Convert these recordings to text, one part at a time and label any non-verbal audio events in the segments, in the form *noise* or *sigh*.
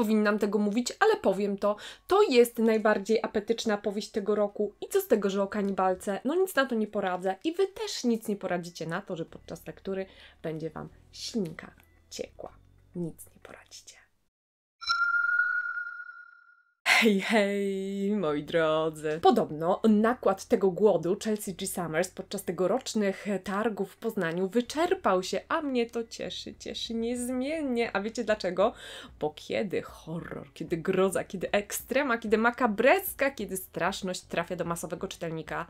powinnam tego mówić, ale powiem to. To jest najbardziej apetyczna powieść tego roku i co z tego, że o kanibalce? No nic na to nie poradzę i Wy też nic nie poradzicie na to, że podczas lektury będzie Wam ślinka ciekła. Nic nie poradzicie. Hej, hej, moi drodzy. Podobno nakład tego głodu Chelsea G. Summers podczas tegorocznych targów w Poznaniu wyczerpał się, a mnie to cieszy, cieszy niezmiennie. A wiecie dlaczego? Bo kiedy horror, kiedy groza, kiedy ekstrema, kiedy makabreska, kiedy straszność trafia do masowego czytelnika,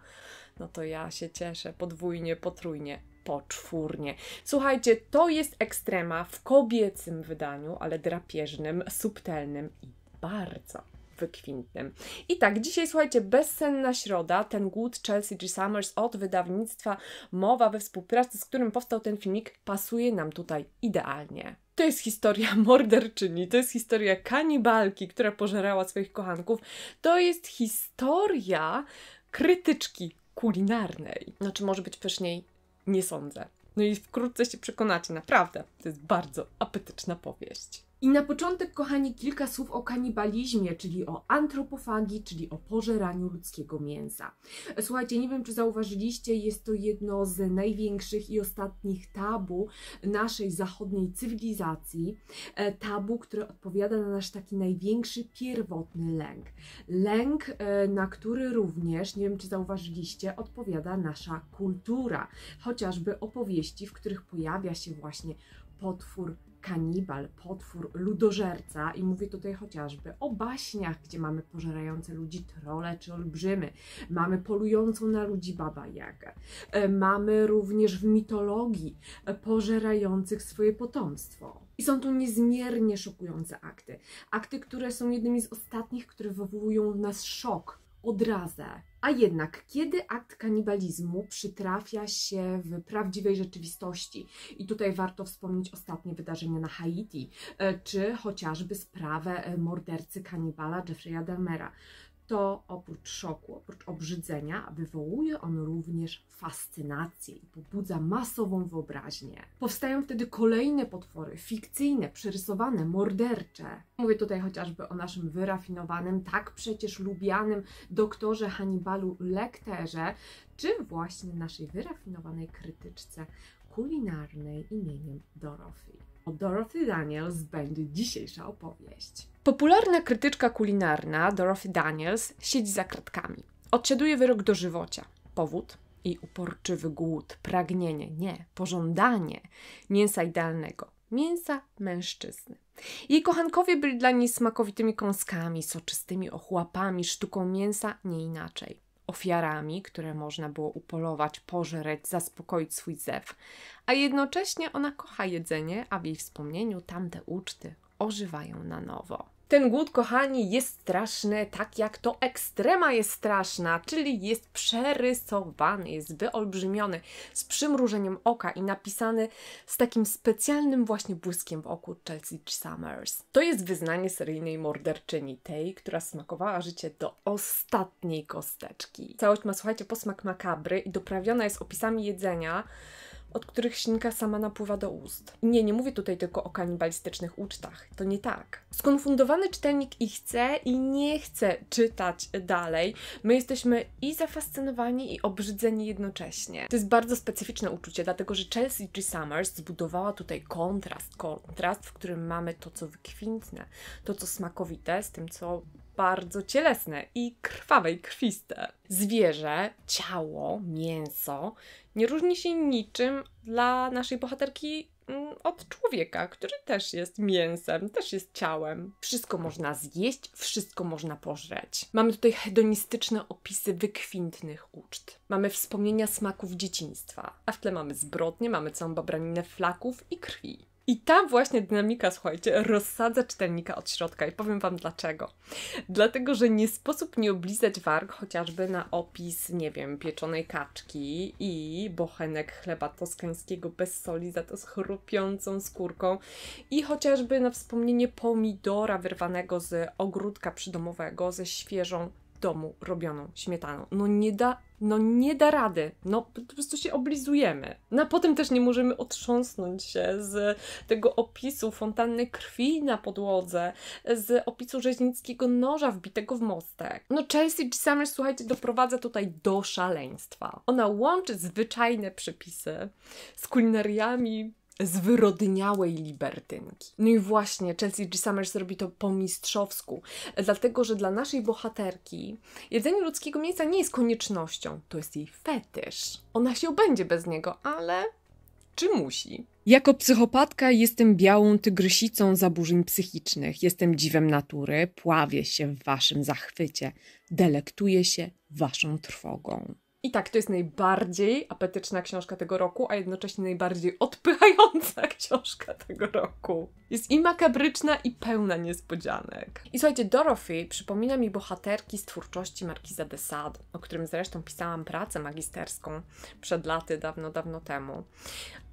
no to ja się cieszę podwójnie, potrójnie poczwórnie. Słuchajcie, to jest ekstrema w kobiecym wydaniu, ale drapieżnym, subtelnym i bardzo wykwintnym. I tak, dzisiaj słuchajcie, bezsenna środa, ten głód Chelsea G. Summers od wydawnictwa Mowa we współpracy, z którym powstał ten filmik, pasuje nam tutaj idealnie. To jest historia *laughs* morderczyni, to jest historia kanibalki, która pożerała swoich kochanków, to jest historia krytyczki kulinarnej. No czy może być pyszniej? Nie sądzę. No i wkrótce się przekonacie, naprawdę, to jest bardzo apetyczna powieść. I na początek, kochani, kilka słów o kanibalizmie, czyli o antropofagii, czyli o pożeraniu ludzkiego mięsa. Słuchajcie, nie wiem, czy zauważyliście, jest to jedno z największych i ostatnich tabu naszej zachodniej cywilizacji. E, tabu, które odpowiada na nasz taki największy pierwotny lęk. Lęk, e, na który również, nie wiem, czy zauważyliście, odpowiada nasza kultura. Chociażby opowieści, w których pojawia się właśnie potwór kanibal, potwór, ludożerca i mówię tutaj chociażby o baśniach, gdzie mamy pożerające ludzi trole czy olbrzymy, mamy polującą na ludzi Baba Jagę, e, mamy również w mitologii e, pożerających swoje potomstwo. I są to niezmiernie szokujące akty. Akty, które są jednymi z ostatnich, które wywołują w nas szok, odrazę, a jednak, kiedy akt kanibalizmu przytrafia się w prawdziwej rzeczywistości? I tutaj warto wspomnieć ostatnie wydarzenia na Haiti, e, czy chociażby sprawę e, mordercy kanibala Jeffrey'a Dahmera to oprócz szoku, oprócz obrzydzenia, wywołuje on również fascynację i pobudza masową wyobraźnię. Powstają wtedy kolejne potwory, fikcyjne, przerysowane, mordercze. Mówię tutaj chociażby o naszym wyrafinowanym, tak przecież lubianym doktorze Hannibalu Lecterze, czy właśnie naszej wyrafinowanej krytyczce kulinarnej imieniem Dorothy. O Dorothy Daniels będzie dzisiejsza opowieść. Popularna krytyczka kulinarna Dorothy Daniels siedzi za kratkami. Odsiaduje wyrok do żywocia. Powód? I uporczywy głód, pragnienie, nie, pożądanie mięsa idealnego, mięsa mężczyzny. Jej kochankowie byli dla niej smakowitymi kąskami, soczystymi ochłapami, sztuką mięsa, nie inaczej ofiarami, które można było upolować, pożreć, zaspokoić swój zew. A jednocześnie ona kocha jedzenie, a w jej wspomnieniu tamte uczty ożywają na nowo. Ten głód, kochani, jest straszny, tak jak to ekstrema jest straszna, czyli jest przerysowany, jest wyolbrzymiony, z przymrużeniem oka i napisany z takim specjalnym właśnie błyskiem w oku Chelsea Summers. To jest wyznanie seryjnej morderczyni, tej, która smakowała życie do ostatniej kosteczki. Całość ma, słuchajcie, posmak makabry i doprawiona jest opisami jedzenia, od których ślinka sama napływa do ust. Nie, nie mówię tutaj tylko o kanibalistycznych ucztach, to nie tak. Skonfundowany czytelnik i chce, i nie chce czytać dalej. My jesteśmy i zafascynowani, i obrzydzeni jednocześnie. To jest bardzo specyficzne uczucie, dlatego że Chelsea G. Summers zbudowała tutaj kontrast, kontrast, w którym mamy to, co wykwintne, to, co smakowite, z tym, co bardzo cielesne i krwawe i krwiste. Zwierzę, ciało, mięso nie różni się niczym dla naszej bohaterki mm, od człowieka, który też jest mięsem, też jest ciałem. Wszystko można zjeść, wszystko można pożreć. Mamy tutaj hedonistyczne opisy wykwintnych uczt. Mamy wspomnienia smaków dzieciństwa, a w tle mamy zbrodnie, mamy całą babraninę flaków i krwi. I ta właśnie dynamika, słuchajcie, rozsadza czytelnika od środka i powiem Wam dlaczego. Dlatego, że nie sposób nie oblizać warg chociażby na opis, nie wiem, pieczonej kaczki i bochenek chleba toskańskiego bez soli za to z chrupiącą skórką i chociażby na wspomnienie pomidora wyrwanego z ogródka przydomowego ze świeżą domu robioną śmietaną. No nie da, no nie da rady. No po prostu się oblizujemy. Na no a potem też nie możemy otrząsnąć się z tego opisu fontanny krwi na podłodze, z opisu rzeźnickiego noża wbitego w mostek. No Chelsea G. Summers, słuchajcie, doprowadza tutaj do szaleństwa. Ona łączy zwyczajne przepisy z kulinariami zwyrodniałej libertynki. No i właśnie Chelsea G. Summers zrobi to po mistrzowsku, dlatego że dla naszej bohaterki jedzenie ludzkiego mięsa nie jest koniecznością, to jest jej fetysz. Ona się obędzie bez niego, ale czy musi? Jako psychopatka jestem białą tygrysicą zaburzeń psychicznych, jestem dziwem natury, pławię się w waszym zachwycie, delektuję się waszą trwogą. I tak, to jest najbardziej apetyczna książka tego roku, a jednocześnie najbardziej odpychająca *laughs* książka tego roku. Jest i makabryczna, i pełna niespodzianek. I słuchajcie, Dorothy przypomina mi bohaterki z twórczości Markiza de Sade, o którym zresztą pisałam pracę magisterską przed laty, dawno, dawno temu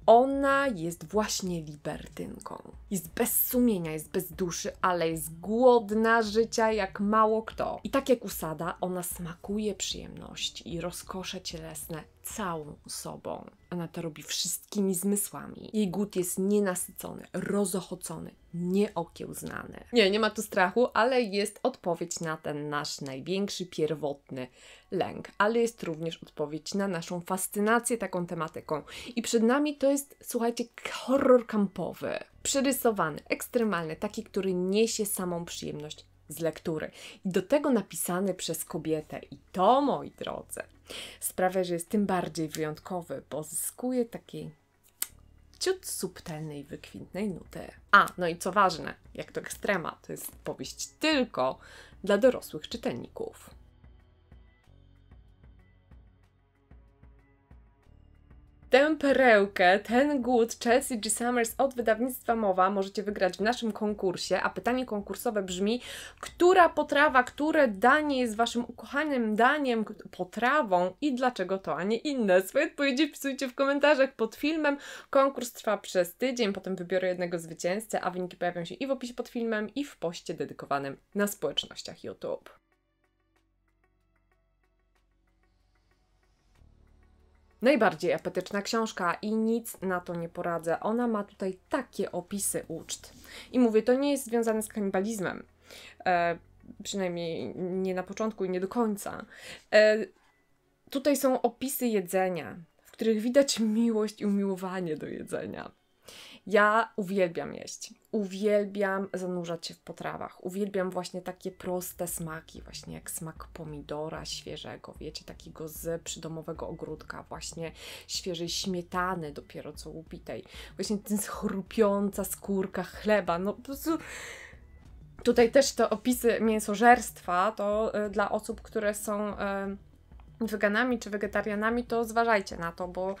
ona jest właśnie libertynką. Jest bez sumienia, jest bez duszy, ale jest głodna życia jak mało kto. I tak jak usada, ona smakuje przyjemności i rozkosze cielesne całą sobą. Ona to robi wszystkimi zmysłami. Jej głód jest nienasycony, rozochocony, nieokiełznany. Nie, nie ma tu strachu, ale jest odpowiedź na ten nasz największy, pierwotny lęk, ale jest również odpowiedź na naszą fascynację taką tematyką. I przed nami to jest, słuchajcie, horror kampowy. Przerysowany, ekstremalny, taki, który niesie samą przyjemność z lektury. I do tego napisany przez kobietę. I to, moi drodzy, sprawia, że jest tym bardziej wyjątkowy, bo zyskuje takiej ciut subtelnej, wykwintnej nuty. A, no i co ważne, jak to ekstrema, to jest powieść tylko dla dorosłych czytelników. Tę perełkę, ten głód Chelsea G. Summers od wydawnictwa Mowa możecie wygrać w naszym konkursie, a pytanie konkursowe brzmi, która potrawa, które danie jest Waszym ukochanym daniem, potrawą i dlaczego to, a nie inne? Swoje odpowiedzi wpisujcie w komentarzach pod filmem. Konkurs trwa przez tydzień, potem wybiorę jednego zwycięzcę, a wyniki pojawią się i w opisie pod filmem, i w poście dedykowanym na społecznościach YouTube. najbardziej apetyczna książka i nic na to nie poradzę. Ona ma tutaj takie opisy uczt. I mówię, to nie jest związane z kanibalizmem. E, przynajmniej nie na początku i nie do końca. E, tutaj są opisy jedzenia, w których widać miłość i umiłowanie do jedzenia. Ja uwielbiam jeść. Uwielbiam zanurzać się w potrawach. Uwielbiam właśnie takie proste smaki, właśnie jak smak pomidora świeżego, wiecie, takiego z przydomowego ogródka, właśnie świeżej śmietany dopiero co upitej. Właśnie ten schrupiąca skórka chleba, no po prostu... Tutaj też te opisy mięsożerstwa to y, dla osób, które są weganami czy wegetarianami, to zważajcie na to, bo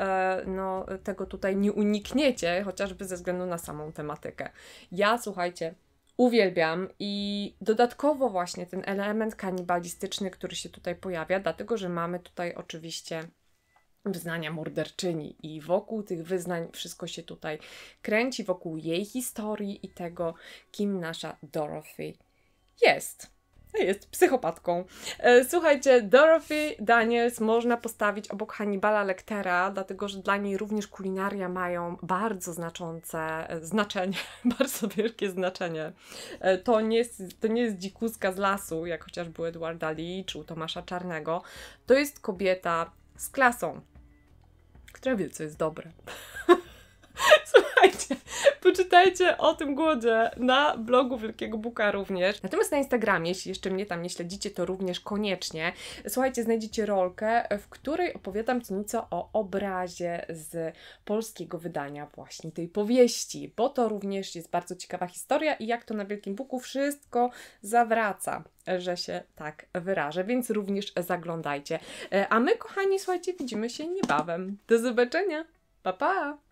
e, no, tego tutaj nie unikniecie, chociażby ze względu na samą tematykę. Ja, słuchajcie, uwielbiam i dodatkowo właśnie ten element kanibalistyczny, który się tutaj pojawia, dlatego że mamy tutaj oczywiście wyznania morderczyni i wokół tych wyznań wszystko się tutaj kręci, wokół jej historii i tego, kim nasza Dorothy jest jest psychopatką. E, słuchajcie, Dorothy Daniels można postawić obok Hannibala Lectera, dlatego że dla niej również kulinaria mają bardzo znaczące e, znaczenie, *laughs* bardzo wielkie znaczenie. E, to nie jest, to nie jest dzikuska z lasu, jak chociażby Edwarda Lee czy u Tomasza Czarnego. To jest kobieta z klasą, która wie, co jest dobre. *laughs* Poczytajcie o tym głodzie na blogu Wielkiego Buka również. Natomiast na Instagramie, jeśli jeszcze mnie tam nie śledzicie, to również koniecznie. Słuchajcie, znajdziecie rolkę, w której opowiadam co nieco o obrazie z polskiego wydania właśnie tej powieści, bo to również jest bardzo ciekawa historia i jak to na Wielkim Buku wszystko zawraca że się tak wyrażę, więc również zaglądajcie. E, a my, kochani, słuchajcie, widzimy się niebawem. Do zobaczenia! Pa, pa!